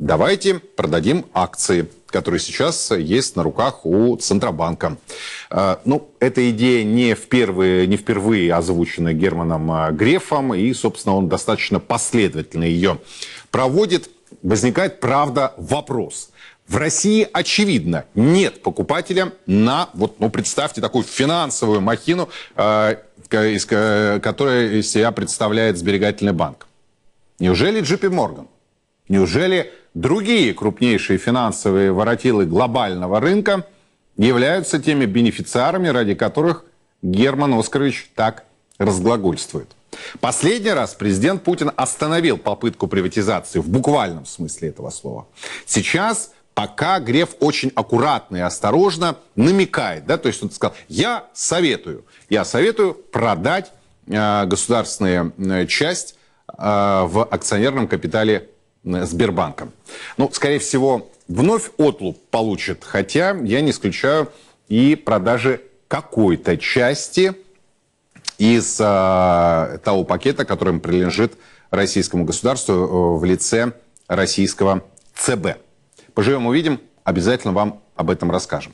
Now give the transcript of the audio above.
давайте продадим акции, которые сейчас есть на руках у Центробанка. Э, ну, эта идея не, впервые, не впервые озвучена Германом э, Грефом, и, собственно, он достаточно последовательно ее проводит. Возникает, правда, вопрос – в России, очевидно, нет покупателя на, вот, ну, представьте такую финансовую махину, э, которая из себя представляет сберегательный банк. Неужели JP Morgan? Неужели другие крупнейшие финансовые воротилы глобального рынка являются теми бенефициарами, ради которых Герман Оскарович так разглагольствует? Последний раз президент Путин остановил попытку приватизации в буквальном смысле этого слова. Сейчас пока Греф очень аккуратно и осторожно намекает, да, то есть он сказал, я советую, я советую продать э, государственную э, часть э, в акционерном капитале Э, Сбербанком. Ну, скорее всего, вновь отлуп получит, хотя я не исключаю и продажи какой-то части из э, того пакета, который принадлежит российскому государству э, в лице российского ЦБ. Поживем, увидим, обязательно вам об этом расскажем.